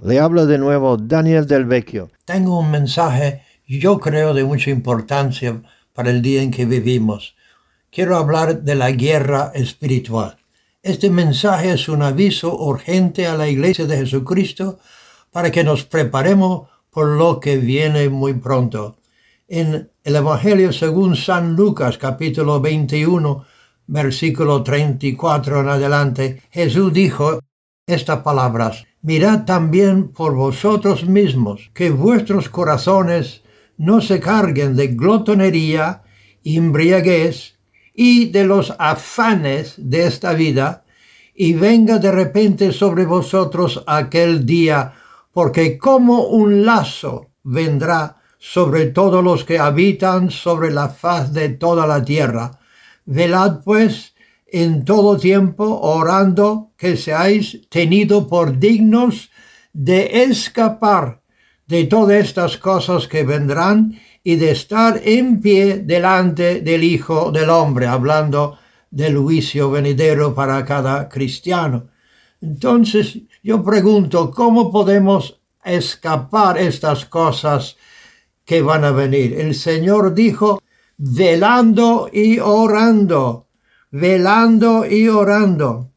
Le habla de nuevo Daniel del Vecchio. Tengo un mensaje, yo creo, de mucha importancia para el día en que vivimos. Quiero hablar de la guerra espiritual. Este mensaje es un aviso urgente a la Iglesia de Jesucristo para que nos preparemos por lo que viene muy pronto. En el Evangelio según San Lucas capítulo 21, versículo 34 en adelante, Jesús dijo estas palabras mirad también por vosotros mismos, que vuestros corazones no se carguen de glotonería, embriaguez y de los afanes de esta vida, y venga de repente sobre vosotros aquel día, porque como un lazo vendrá sobre todos los que habitan sobre la faz de toda la tierra. Velad pues, en todo tiempo orando que seáis tenido por dignos de escapar de todas estas cosas que vendrán y de estar en pie delante del Hijo del Hombre, hablando del juicio venidero para cada cristiano. Entonces yo pregunto, ¿cómo podemos escapar estas cosas que van a venir? El Señor dijo, velando y orando velando y orando,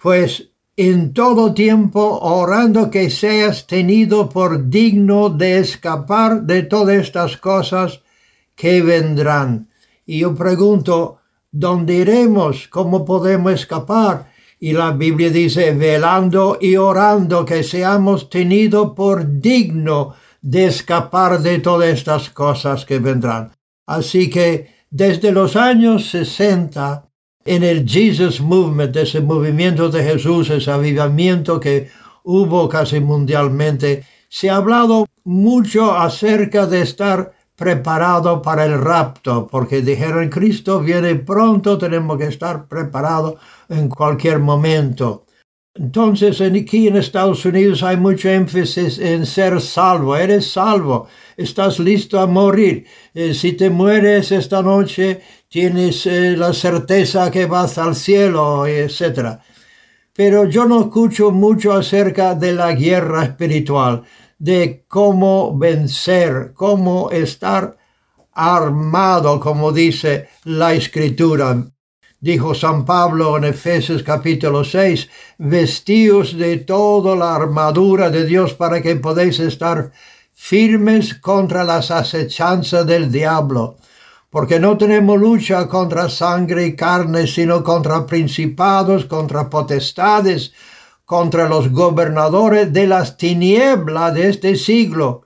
pues en todo tiempo orando que seas tenido por digno de escapar de todas estas cosas que vendrán. Y yo pregunto, ¿dónde iremos? ¿Cómo podemos escapar? Y la Biblia dice, velando y orando que seamos tenido por digno de escapar de todas estas cosas que vendrán. Así que desde los años 60 en el Jesus Movement, ese movimiento de Jesús, ese avivamiento que hubo casi mundialmente, se ha hablado mucho acerca de estar preparado para el rapto, porque dijeron Cristo viene pronto, tenemos que estar preparado en cualquier momento. Entonces aquí en Estados Unidos hay mucho énfasis en ser salvo, eres salvo estás listo a morir. Eh, si te mueres esta noche, tienes eh, la certeza que vas al cielo, etc. Pero yo no escucho mucho acerca de la guerra espiritual, de cómo vencer, cómo estar armado, como dice la escritura. Dijo San Pablo en Efesios capítulo 6, vestíos de toda la armadura de Dios para que podáis estar firmes contra las acechanzas del diablo, porque no tenemos lucha contra sangre y carne, sino contra principados, contra potestades, contra los gobernadores de las tinieblas de este siglo,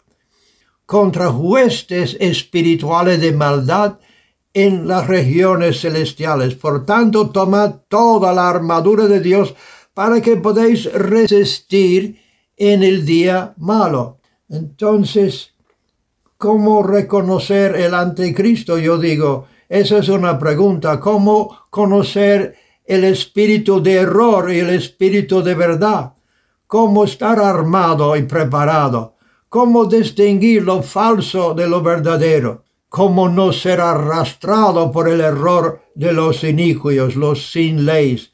contra huestes espirituales de maldad en las regiones celestiales. Por tanto, tomad toda la armadura de Dios para que podáis resistir en el día malo entonces, ¿cómo reconocer el anticristo? Yo digo, esa es una pregunta. ¿Cómo conocer el espíritu de error y el espíritu de verdad? ¿Cómo estar armado y preparado? ¿Cómo distinguir lo falso de lo verdadero? ¿Cómo no ser arrastrado por el error de los inicuos, los sin leyes,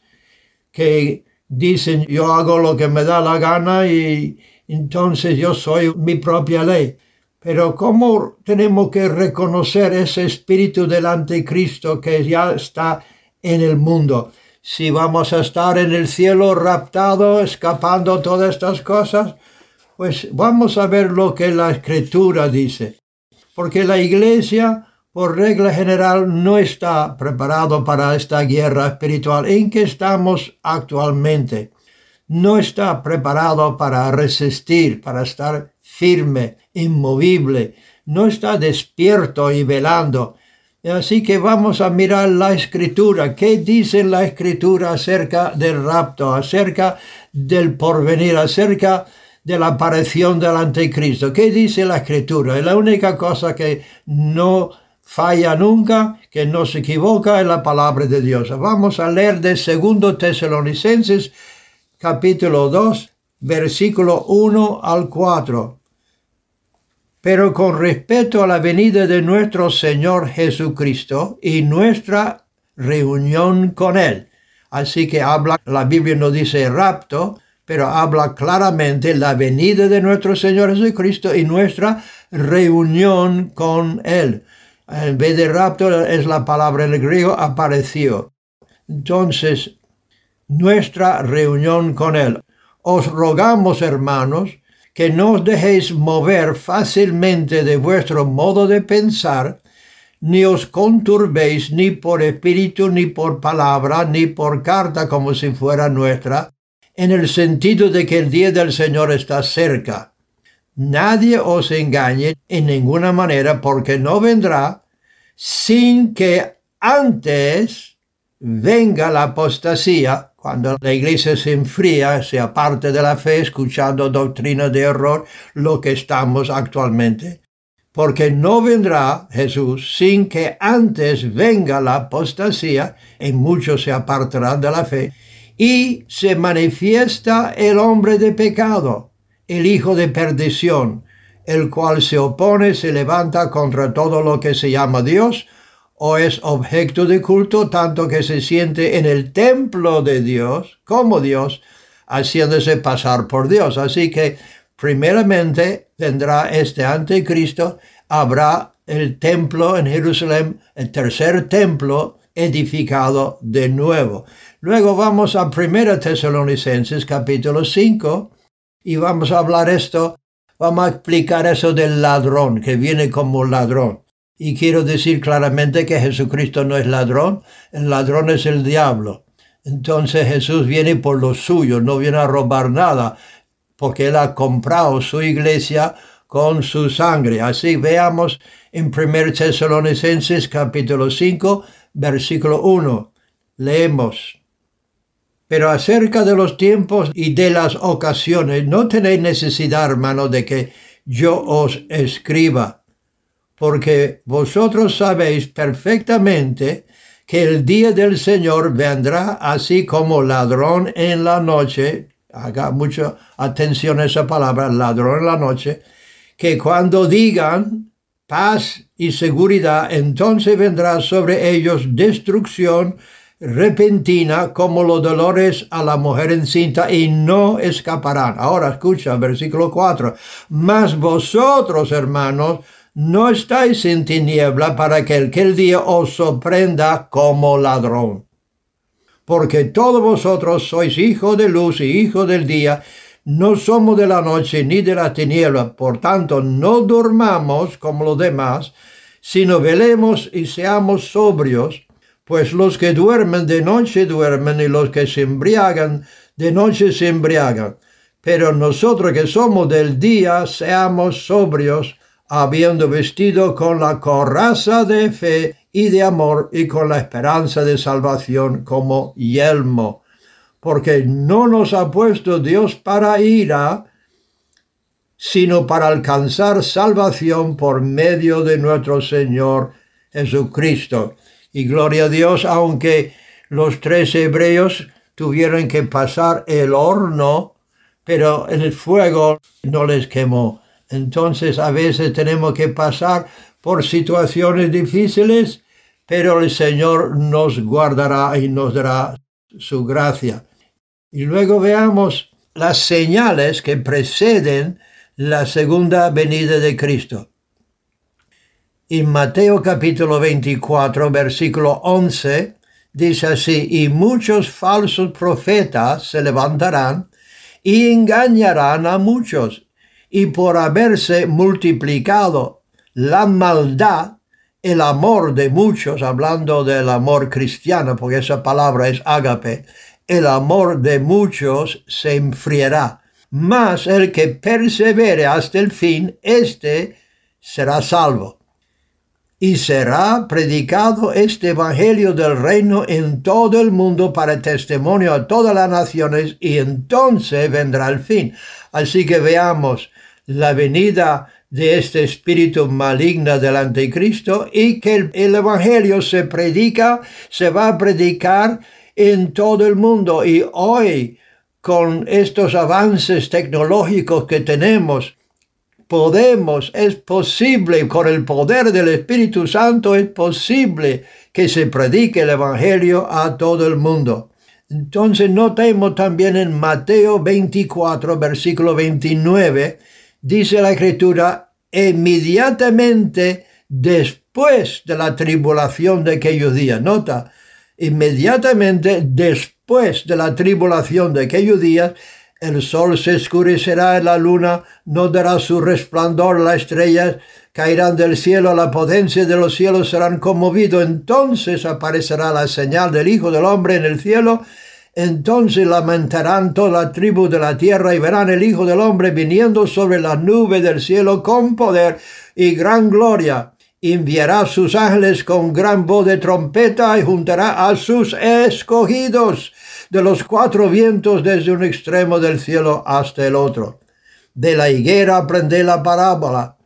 que dicen yo hago lo que me da la gana y, entonces yo soy mi propia ley. Pero ¿cómo tenemos que reconocer ese espíritu del anticristo que ya está en el mundo? Si vamos a estar en el cielo raptado, escapando todas estas cosas, pues vamos a ver lo que la escritura dice. Porque la iglesia, por regla general, no está preparado para esta guerra espiritual en que estamos actualmente no está preparado para resistir, para estar firme, inmovible, no está despierto y velando. Así que vamos a mirar la escritura. ¿Qué dice la escritura acerca del rapto, acerca del porvenir, acerca de la aparición del anticristo? ¿Qué dice la escritura? la única cosa que no falla nunca, que no se equivoca, es la palabra de Dios. Vamos a leer de 2 Tesalonicenses capítulo 2, versículo 1 al 4. Pero con respecto a la venida de nuestro Señor Jesucristo y nuestra reunión con Él. Así que habla, la Biblia no dice rapto, pero habla claramente la venida de nuestro Señor Jesucristo y nuestra reunión con Él. En vez de rapto es la palabra en griego apareció. Entonces, nuestra reunión con Él. Os rogamos, hermanos, que no os dejéis mover fácilmente de vuestro modo de pensar, ni os conturbéis ni por espíritu, ni por palabra, ni por carta como si fuera nuestra, en el sentido de que el día del Señor está cerca. Nadie os engañe en ninguna manera, porque no vendrá sin que antes venga la apostasía cuando la iglesia se enfría, se aparte de la fe, escuchando doctrina de error, lo que estamos actualmente. Porque no vendrá Jesús sin que antes venga la apostasía, y muchos se apartarán de la fe, y se manifiesta el hombre de pecado, el hijo de perdición, el cual se opone, se levanta contra todo lo que se llama Dios o es objeto de culto tanto que se siente en el templo de Dios como Dios, haciéndose pasar por Dios. Así que primeramente tendrá este anticristo, habrá el templo en Jerusalén, el tercer templo edificado de nuevo. Luego vamos a 1 Tesalonicenses capítulo 5 y vamos a hablar esto, vamos a explicar eso del ladrón que viene como ladrón. Y quiero decir claramente que Jesucristo no es ladrón, el ladrón es el diablo. Entonces Jesús viene por lo suyo, no viene a robar nada, porque Él ha comprado su iglesia con su sangre. Así veamos en 1 Tesalonicenses capítulo 5, versículo 1. Leemos. Pero acerca de los tiempos y de las ocasiones, no tenéis necesidad, hermano, de que yo os escriba porque vosotros sabéis perfectamente que el día del Señor vendrá así como ladrón en la noche, haga mucha atención a esa palabra, ladrón en la noche, que cuando digan paz y seguridad, entonces vendrá sobre ellos destrucción repentina como los dolores a la mujer encinta y no escaparán. Ahora escucha versículo 4. Mas vosotros, hermanos, no estáis en tiniebla para que aquel día os sorprenda como ladrón. Porque todos vosotros sois hijos de luz y hijos del día, no somos de la noche ni de la tiniebla, por tanto no dormamos como los demás, sino velemos y seamos sobrios, pues los que duermen de noche duermen y los que se embriagan de noche se embriagan. Pero nosotros que somos del día seamos sobrios, habiendo vestido con la coraza de fe y de amor y con la esperanza de salvación como yelmo, porque no nos ha puesto Dios para ira, sino para alcanzar salvación por medio de nuestro Señor Jesucristo. Y gloria a Dios, aunque los tres hebreos tuvieron que pasar el horno, pero el fuego no les quemó entonces a veces tenemos que pasar por situaciones difíciles, pero el Señor nos guardará y nos dará su gracia. Y luego veamos las señales que preceden la segunda venida de Cristo. En Mateo capítulo 24, versículo 11, dice así, y muchos falsos profetas se levantarán y engañarán a muchos y por haberse multiplicado la maldad, el amor de muchos, hablando del amor cristiano, porque esa palabra es ágape, el amor de muchos se enfriará. Mas el que persevere hasta el fin, este será salvo. Y será predicado este Evangelio del Reino en todo el mundo para testimonio a todas las naciones, y entonces vendrá el fin. Así que veamos, la venida de este espíritu maligno del anticristo y que el, evangelio se predica, se va a predicar en todo el mundo. Y hoy, con estos avances tecnológicos que tenemos, podemos, es posible, con el poder del Espíritu Santo, es posible que se predique el evangelio a todo el mundo. Entonces notemos también en Mateo 24, versículo 29, dice la escritura, inmediatamente después de la tribulación de aquellos días. Nota, inmediatamente después de la tribulación de aquellos días, el sol se oscurecerá, la luna no dará su resplandor, las estrellas caerán del cielo, la potencia de los cielos serán conmovidos. Entonces aparecerá la señal del Hijo del Hombre en el cielo entonces lamentarán toda la tribu de la tierra y verán el Hijo del Hombre viniendo sobre la nube del cielo con poder y gran gloria. Enviará sus ángeles con gran voz de trompeta y juntará a sus escogidos de los cuatro vientos desde un extremo del cielo hasta el otro. De la higuera aprende la parábola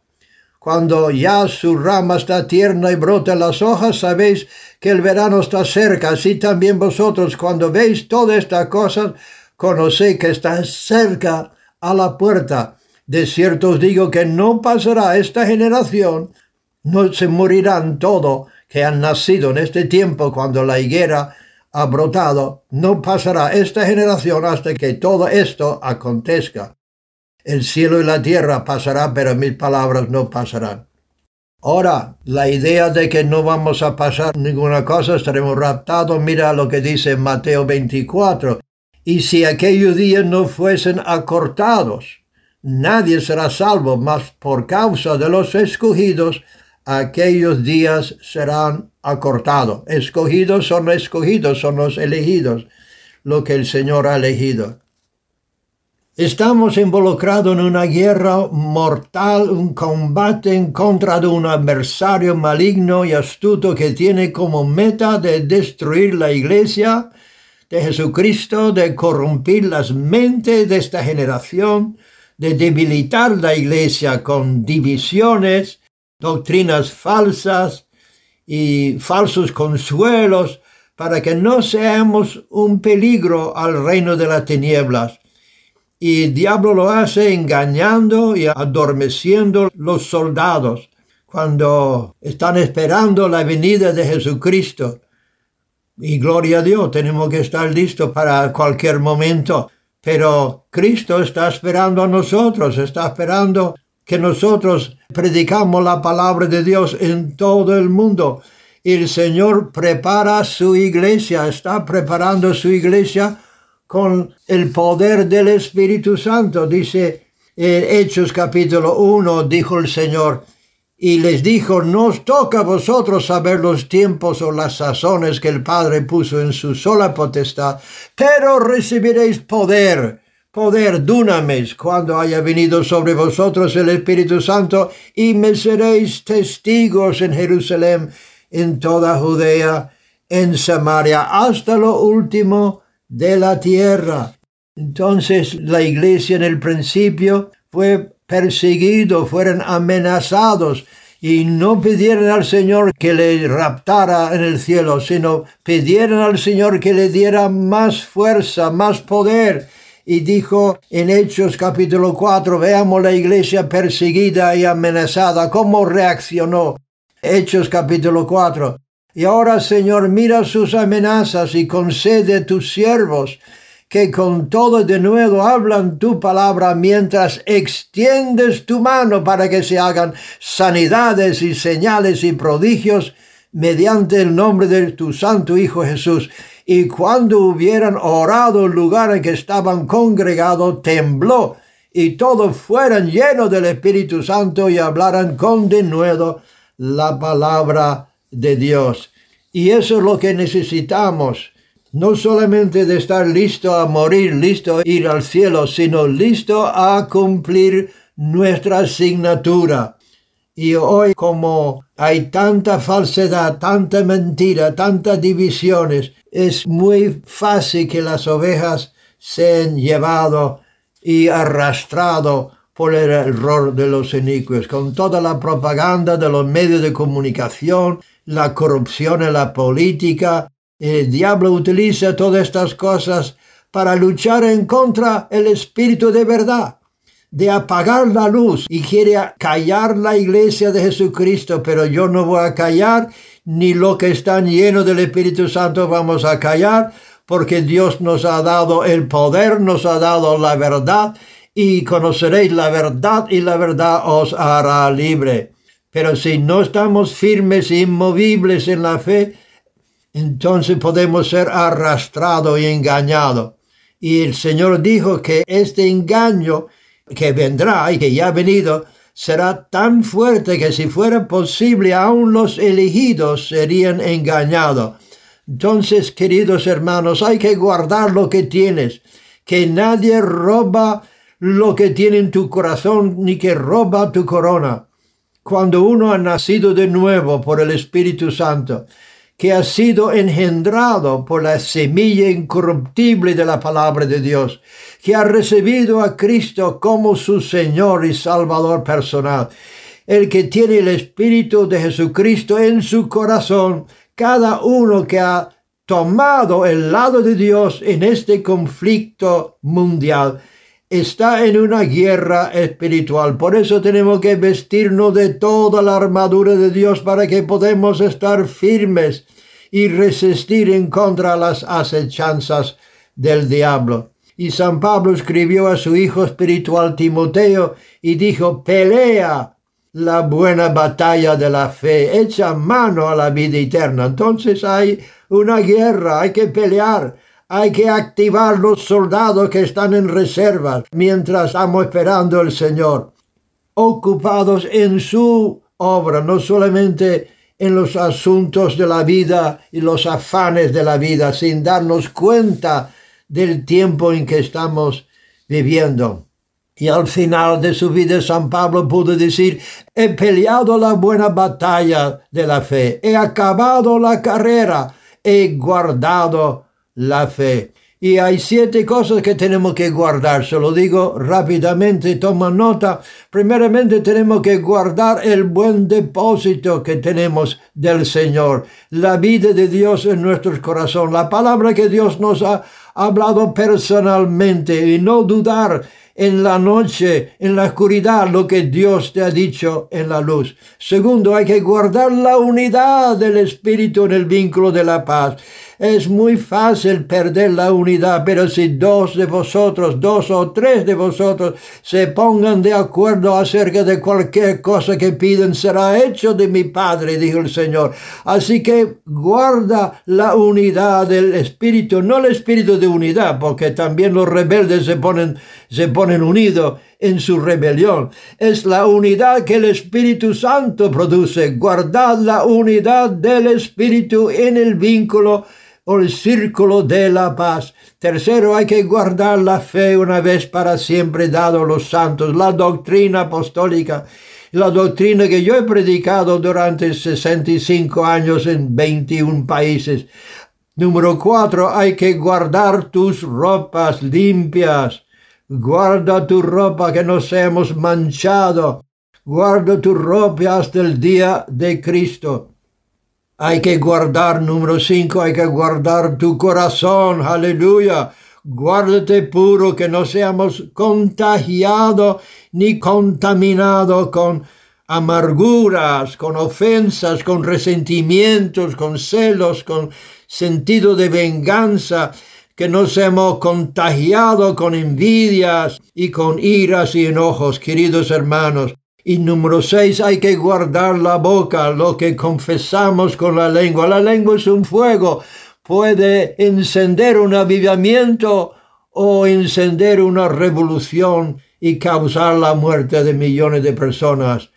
cuando ya su rama está tierna y brota las hojas, sabéis que el verano está cerca. Así también vosotros, cuando veis todas estas cosas, conocéis que está cerca a la puerta. De cierto os digo que no pasará esta generación, no se morirán todos que han nacido en este tiempo cuando la higuera ha brotado, no pasará esta generación hasta que todo esto acontezca. El cielo y la tierra pasará, pero mis palabras no pasarán. Ahora, la idea de que no vamos a pasar ninguna cosa, estaremos raptados, mira lo que dice Mateo 24. Y si aquellos días no fuesen acortados, nadie será salvo, mas por causa de los escogidos, aquellos días serán acortados. Escogidos son escogidos, son los elegidos, lo que el Señor ha elegido. Estamos involucrados en una guerra mortal, un combate en contra de un adversario maligno y astuto que tiene como meta de destruir la iglesia de Jesucristo, de corrompir las mentes de esta generación, de debilitar la iglesia con divisiones, doctrinas falsas y falsos consuelos para que no seamos un peligro al reino de las tinieblas y el diablo lo hace engañando y adormeciendo los soldados cuando están esperando la venida de Jesucristo. Y gloria a Dios, tenemos que estar listos para cualquier momento. Pero Cristo está esperando a nosotros, está esperando que nosotros predicamos la palabra de Dios en todo el mundo. el Señor prepara su iglesia, está preparando su iglesia con el poder del Espíritu Santo. Dice Hechos capítulo 1, dijo el Señor, y les dijo, no os toca a vosotros saber los tiempos o las sazones que el Padre puso en su sola potestad, pero recibiréis poder, poder, mes cuando haya venido sobre vosotros el Espíritu Santo, y me seréis testigos en Jerusalén, en toda Judea, en Samaria, hasta lo último de la tierra. Entonces la iglesia en el principio fue perseguido, fueron amenazados y no pidieron al Señor que le raptara en el cielo, sino pidieron al Señor que le diera más fuerza, más poder. Y dijo en Hechos capítulo 4, veamos la iglesia perseguida y amenazada, cómo reaccionó. Hechos capítulo 4. Y ahora, Señor, mira sus amenazas y concede a tus siervos que con todo de nuevo hablan tu palabra mientras extiendes tu mano para que se hagan sanidades y señales y prodigios mediante el nombre de tu santo Hijo Jesús. Y cuando hubieran orado el lugar en que estaban congregados, tembló y todos fueran llenos del Espíritu Santo y hablaran con de nuevo la palabra de Dios. Y eso es lo que necesitamos, no solamente de estar listo a morir, listo a ir al cielo, sino listo a cumplir nuestra asignatura. Y hoy como hay tanta falsedad, tanta mentira, tantas divisiones, es muy fácil que las ovejas sean llevado y arrastrado por el error de los inicuos, con toda la propaganda de los medios de comunicación la corrupción en la política. El diablo utiliza todas estas cosas para luchar en contra el espíritu de verdad, de apagar la luz y quiere callar la iglesia de Jesucristo, pero yo no voy a callar ni lo que está lleno del Espíritu Santo vamos a callar, porque Dios nos ha dado el poder, nos ha dado la verdad, y conoceréis la verdad y la verdad os hará libre. Pero si no estamos firmes e inmovibles en la fe, entonces podemos ser arrastrados y engañados. Y el Señor dijo que este engaño que vendrá y que ya ha venido será tan fuerte que si fuera posible aún los elegidos serían engañados. Entonces, queridos hermanos, hay que guardar lo que tienes, que nadie roba lo que tiene en tu corazón ni que roba tu corona cuando uno ha nacido de nuevo por el Espíritu Santo, que ha sido engendrado por la semilla incorruptible de la palabra de Dios, que ha recibido a Cristo como su Señor y Salvador personal, el que tiene el Espíritu de Jesucristo en su corazón, cada uno que ha tomado el lado de Dios en este conflicto mundial está en una guerra espiritual. Por eso tenemos que vestirnos de toda la armadura de Dios para que podamos estar firmes y resistir en contra las acechanzas del diablo. Y San Pablo escribió a su hijo espiritual Timoteo y dijo, pelea la buena batalla de la fe, echa mano a la vida eterna. Entonces hay una guerra, hay que pelear hay que activar los soldados que están en reserva mientras estamos esperando al Señor. Ocupados en su obra, no solamente en los asuntos de la vida y los afanes de la vida, sin darnos cuenta del tiempo en que estamos viviendo. Y al final de su vida San Pablo pudo decir, he peleado la buena batalla de la fe, he acabado la carrera, he guardado la fe. Y hay siete cosas que tenemos que guardar. Se lo digo rápidamente, toma nota. Primeramente tenemos que guardar el buen depósito que tenemos del Señor. La vida de Dios en nuestro corazón. La palabra que Dios nos ha hablado personalmente y no dudar en la noche, en la oscuridad, lo que Dios te ha dicho en la luz. Segundo, hay que guardar la unidad del Espíritu en el vínculo de la paz. Es muy fácil perder la unidad, pero si dos de vosotros, dos o tres de vosotros, se pongan de acuerdo acerca de cualquier cosa que piden, será hecho de mi Padre, dijo el Señor. Así que guarda la unidad del espíritu, no el espíritu de unidad, porque también los rebeldes se ponen, se ponen unidos en su rebelión. Es la unidad que el Espíritu Santo produce. Guardad la unidad del Espíritu en el vínculo o el círculo de la paz. Tercero, hay que guardar la fe una vez para siempre dado a los santos, la doctrina apostólica, la doctrina que yo he predicado durante 65 años en 21 países. Número cuatro, hay que guardar tus ropas limpias. Guarda tu ropa que nos hemos manchado. Guarda tu ropa hasta el día de Cristo. Hay que guardar, número cinco, hay que guardar tu corazón, aleluya. Guárdate puro, que no seamos contagiados ni contaminados con amarguras, con ofensas, con resentimientos, con celos, con sentido de venganza, que no seamos contagiados con envidias y con iras y enojos, queridos hermanos. Y número seis, hay que guardar la boca, lo que confesamos con la lengua. La lengua es un fuego, puede encender un avivamiento o encender una revolución y causar la muerte de millones de personas.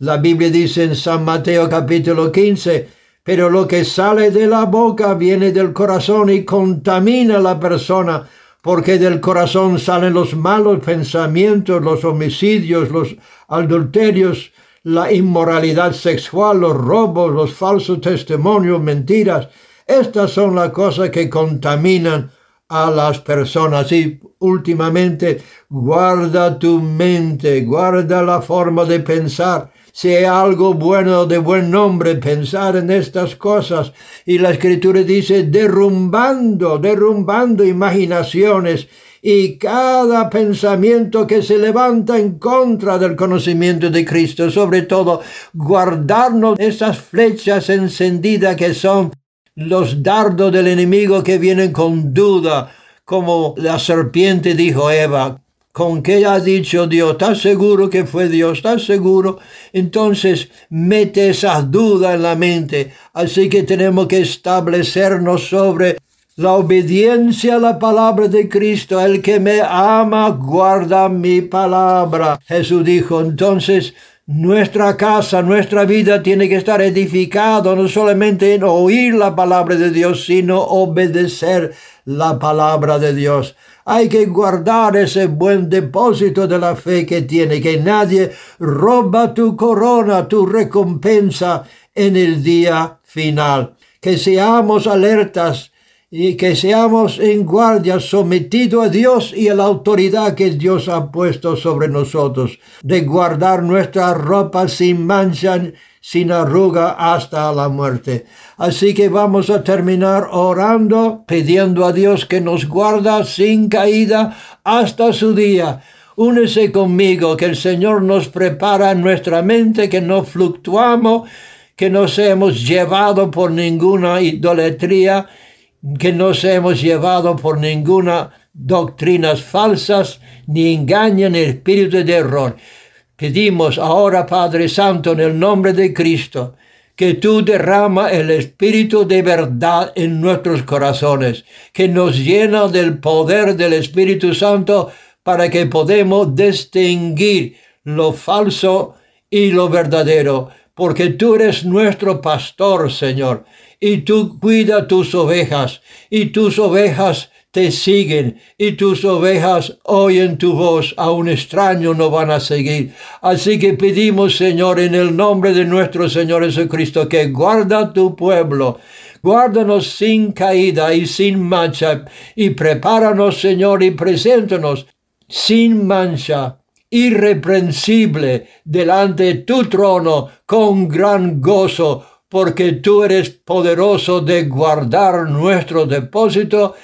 La Biblia dice en San Mateo capítulo 15, pero lo que sale de la boca viene del corazón y contamina a la persona porque del corazón salen los malos pensamientos, los homicidios, los adulterios, la inmoralidad sexual, los robos, los falsos testimonios, mentiras. Estas son las cosas que contaminan a las personas. Y últimamente, guarda tu mente, guarda la forma de pensar, sea algo bueno de buen nombre pensar en estas cosas. Y la escritura dice, derrumbando, derrumbando imaginaciones y cada pensamiento que se levanta en contra del conocimiento de Cristo, sobre todo guardarnos esas flechas encendidas que son los dardos del enemigo que vienen con duda, como la serpiente dijo Eva, con que ha dicho Dios, ¿estás seguro que fue Dios? ¿Estás seguro? Entonces mete esas dudas en la mente. Así que tenemos que establecernos sobre la obediencia a la palabra de Cristo. El que me ama guarda mi palabra. Jesús dijo entonces, nuestra casa, nuestra vida tiene que estar edificada no solamente en oír la palabra de Dios, sino obedecer la palabra de Dios. Hay que guardar ese buen depósito de la fe que tiene, que nadie roba tu corona, tu recompensa en el día final. Que seamos alertas y que seamos en guardia sometido a Dios y a la autoridad que Dios ha puesto sobre nosotros, de guardar nuestra ropa sin mancha, sin arruga hasta la muerte. Así que vamos a terminar orando, pidiendo a Dios que nos guarda sin caída hasta su día. Únese conmigo, que el Señor nos prepara en nuestra mente, que no fluctuamos, que no seamos llevados por ninguna idolatría, que nos hemos llevado por ninguna doctrina falsas ni engañan el espíritu de error. Pedimos ahora, Padre Santo, en el nombre de Cristo, que tú derrama el espíritu de verdad en nuestros corazones, que nos llena del poder del Espíritu Santo para que podamos distinguir lo falso y lo verdadero, porque tú eres nuestro pastor, Señor, y tú cuidas tus ovejas, y tus ovejas te siguen, y tus ovejas oyen tu voz, a un extraño no van a seguir. Así que pedimos, Señor, en el nombre de nuestro Señor Jesucristo, que guarda tu pueblo, Guárdanos sin caída y sin mancha, y prepáranos, Señor, y preséntanos sin mancha irreprensible delante de tu trono con gran gozo, porque tú eres poderoso de guardar nuestro depósito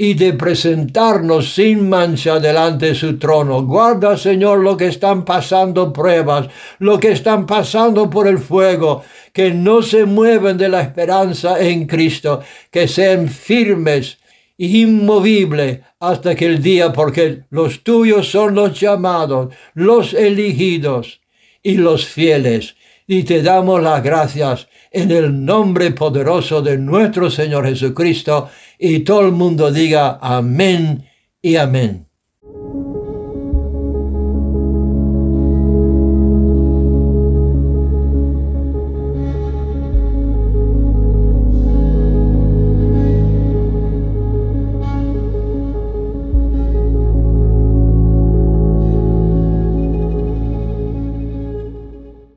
y de presentarnos sin mancha delante de su trono. Guarda, Señor, lo que están pasando pruebas, lo que están pasando por el fuego, que no se mueven de la esperanza en Cristo, que sean firmes inmovible hasta aquel día, porque los tuyos son los llamados, los elegidos y los fieles. Y te damos las gracias en el nombre poderoso de nuestro Señor Jesucristo. Y todo el mundo diga amén y amén.